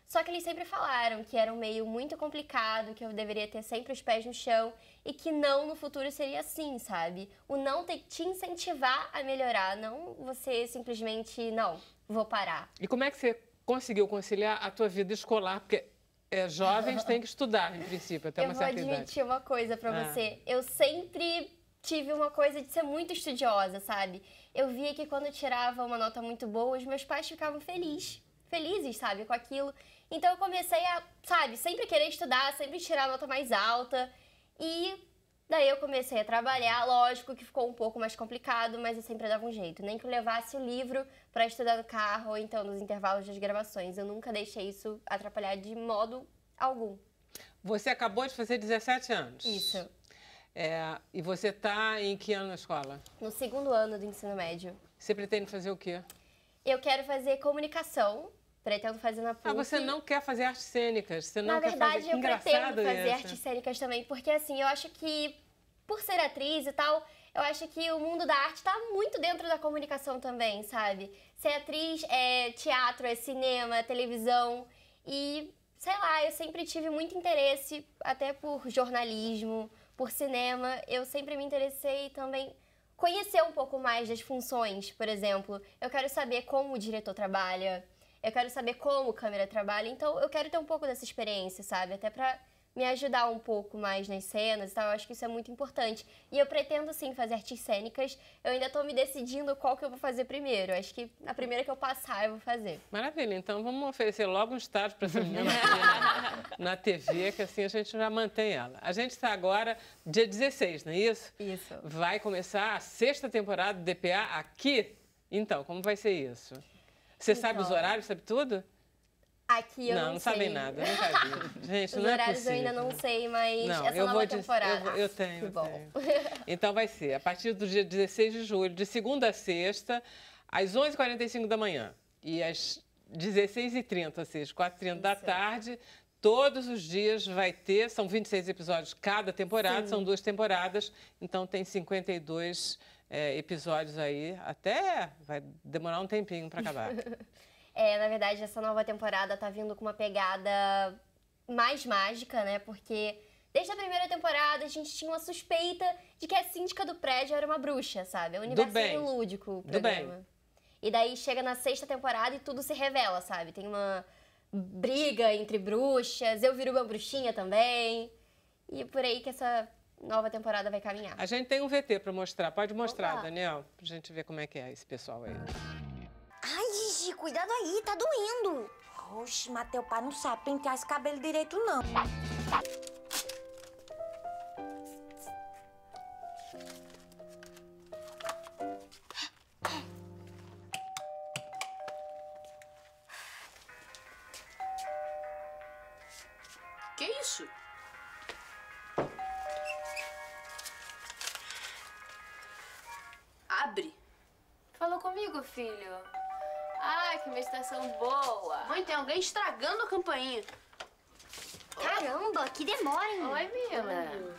Só que eles sempre falaram que era um meio muito complicado, que eu deveria ter sempre os pés no chão e que não no futuro seria assim, sabe? O não tem que te incentivar a melhorar, não você simplesmente, não, vou parar. E como é que você conseguiu conciliar a tua vida escolar? Porque é, jovens têm que estudar, em princípio, até eu uma certa idade. Eu vou admitir uma coisa para ah. você. Eu sempre tive uma coisa de ser muito estudiosa, sabe? Eu via que quando eu tirava uma nota muito boa, os meus pais ficavam felizes, felizes, sabe, com aquilo. Então eu comecei a, sabe, sempre querer estudar, sempre tirar a nota mais alta. E Daí eu comecei a trabalhar, lógico que ficou um pouco mais complicado, mas eu sempre dava um jeito. Nem que eu levasse o livro para estudar no carro ou então nos intervalos das gravações. Eu nunca deixei isso atrapalhar de modo algum. Você acabou de fazer 17 anos. Isso. É, e você está em que ano na escola? No segundo ano do ensino médio. Você pretende fazer o quê? Eu quero fazer comunicação, pretendo fazer na PUC. Ah, você não quer fazer artes cênicas? Você não na quer verdade, fazer... eu Engraçado pretendo fazer essa. artes cênicas também, porque assim, eu acho que por ser atriz e tal, eu acho que o mundo da arte está muito dentro da comunicação também, sabe? Ser atriz é teatro, é cinema, é televisão e sei lá, eu sempre tive muito interesse até por jornalismo, por cinema. Eu sempre me interessei também conhecer um pouco mais das funções, por exemplo. Eu quero saber como o diretor trabalha, eu quero saber como a câmera trabalha, então eu quero ter um pouco dessa experiência, sabe? Até para me ajudar um pouco mais nas cenas e tal. Eu acho que isso é muito importante. E eu pretendo sim fazer artes cênicas. Eu ainda estou me decidindo qual que eu vou fazer primeiro. acho que na primeira que eu passar, eu vou fazer. Maravilha. Então vamos oferecer logo um estágio para essa menina na TV, que assim a gente já mantém ela. A gente está agora, dia 16, não é isso? Isso. Vai começar a sexta temporada do DPA aqui. Então, como vai ser isso? Você então... sabe os então. horários, sabe tudo? Aqui eu não, não, não sei. sabem nada, nunca vi. Gente, Os não é horários eu ainda não sei, mas não, essa eu nova vou temporada. eu, eu, tenho. Que bom. Tenho. Então vai ser a partir do dia 16 de julho, de segunda a sexta, às 11h45 da manhã e às 16h30, ou seja, 4h30 da tarde. Todos os dias vai ter, são 26 episódios cada temporada, Sim. são duas temporadas, então tem 52 é, eh, episódios aí, até vai demorar um tempinho para acabar. É, na verdade, essa nova temporada tá vindo com uma pegada mais mágica, né? Porque desde a primeira temporada a gente tinha uma suspeita de que a síndica do prédio era uma bruxa, sabe? É um universo meio lúdico o programa. Do bem. E daí chega na sexta temporada e tudo se revela, sabe? Tem uma briga entre bruxas, eu viro uma bruxinha também. E é por aí que essa nova temporada vai caminhar. A gente tem um VT para mostrar. Pode mostrar, Daniel, pra gente ver como é que é esse pessoal aí. Ai, Gigi, cuidado aí, tá doendo. Oxe, Mateu, pai não sabe pentear esse cabelo direito, não. alguém estragando a campainha. Caramba, que demora, hein? Oi, Mila.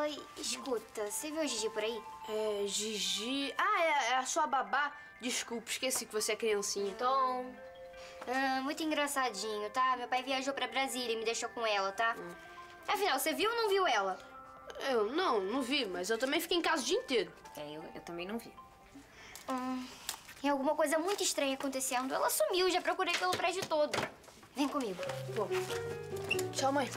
Oi, escuta, você viu o Gigi por aí? É, Gigi... Ah, é, é a sua babá. Desculpa, esqueci que você é criancinha. Tom. Então. Ah, muito engraçadinho, tá? Meu pai viajou pra Brasília e me deixou com ela, tá? Hum. Afinal, você viu ou não viu ela? Eu não, não vi, mas eu também fiquei em casa o dia inteiro. É, eu, eu também não vi. Hum. Tem alguma coisa muito estranha acontecendo. Ela sumiu, já procurei pelo prédio todo. Vem comigo. Vou. Tchau, mãe.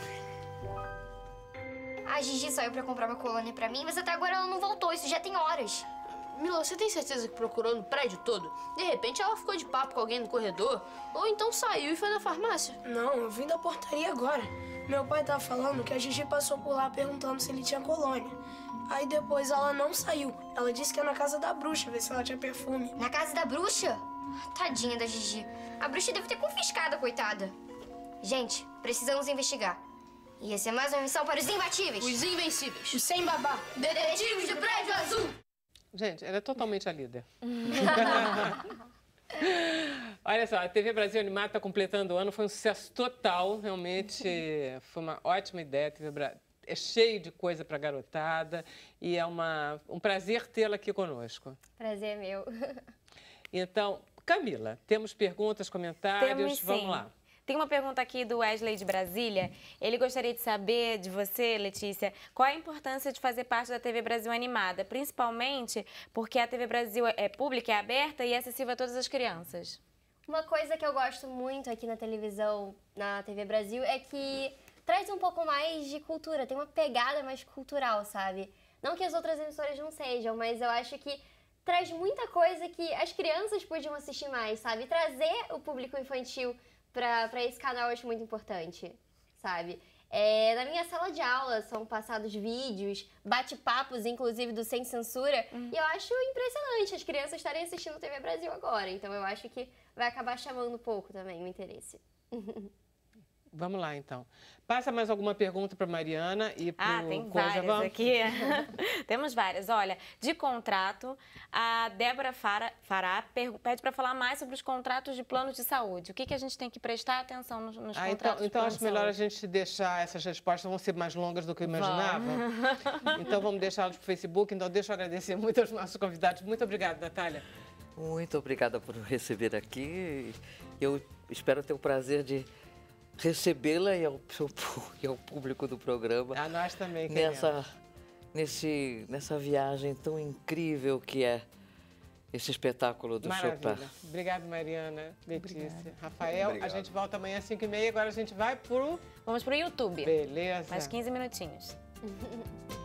A Gigi saiu pra comprar uma colônia pra mim, mas até agora ela não voltou. Isso já tem horas. Mila, você tem certeza que procurou no prédio todo? De repente ela ficou de papo com alguém no corredor, ou então saiu e foi na farmácia. Não, eu vim da portaria agora. Meu pai tava falando que a Gigi passou por lá perguntando se ele tinha colônia. Aí depois ela não saiu. Ela disse que ia é na casa da bruxa, ver se ela tinha perfume. Na casa da bruxa? Tadinha da Gigi. A bruxa deve ter confiscado, coitada. Gente, precisamos investigar. E essa é mais uma missão para os imbatíveis. Os invencíveis. Os sem babá. Detetives do prédio azul. Gente, ela é totalmente a líder. Olha só, a TV Brasil Animada está completando o ano, foi um sucesso total, realmente foi uma ótima ideia. A TV, Bra é cheio de coisa para garotada e é uma, um prazer tê-la aqui conosco. Prazer é meu. Então, Camila, temos perguntas, comentários? Temos, Vamos sim. lá. Tem uma pergunta aqui do Wesley de Brasília. Ele gostaria de saber de você, Letícia, qual a importância de fazer parte da TV Brasil Animada, principalmente porque a TV Brasil é, é pública, é aberta e é acessível a todas as crianças. Uma coisa que eu gosto muito aqui na televisão, na TV Brasil, é que traz um pouco mais de cultura, tem uma pegada mais cultural, sabe? Não que as outras emissoras não sejam, mas eu acho que traz muita coisa que as crianças podiam assistir mais, sabe? Trazer o público infantil para esse canal eu acho muito importante, sabe? É, na minha sala de aula são passados vídeos, bate-papos, inclusive do Sem Censura, uhum. e eu acho impressionante as crianças estarem assistindo TV Brasil agora, então eu acho que vai acabar chamando um pouco também o interesse. Vamos lá, então. Passa mais alguma pergunta para Mariana e para Ah, tem Coisa, várias vamos? aqui. Temos várias. Olha, de contrato, a Débora Fará, Fará pede para falar mais sobre os contratos de planos de saúde. O que, que a gente tem que prestar atenção nos, nos ah, então, contratos Então, então acho melhor a gente deixar essas respostas, vão ser mais longas do que eu imaginava. Então vamos deixá-las para o Facebook. Então deixa eu agradecer muito aos nossos convidados. Muito obrigada, Natália. Muito obrigada por receber aqui. Eu espero ter o prazer de recebê-la e ao, seu, e ao público do programa. A nós também, queremos. nessa, nesse Nessa viagem tão incrível que é esse espetáculo do Maravilha. Chopin. Obrigada, Mariana, Letícia, Obrigada. Rafael. Obrigado. A gente volta amanhã às 5h30. Agora a gente vai pro... Vamos pro YouTube. Beleza. Mais 15 minutinhos.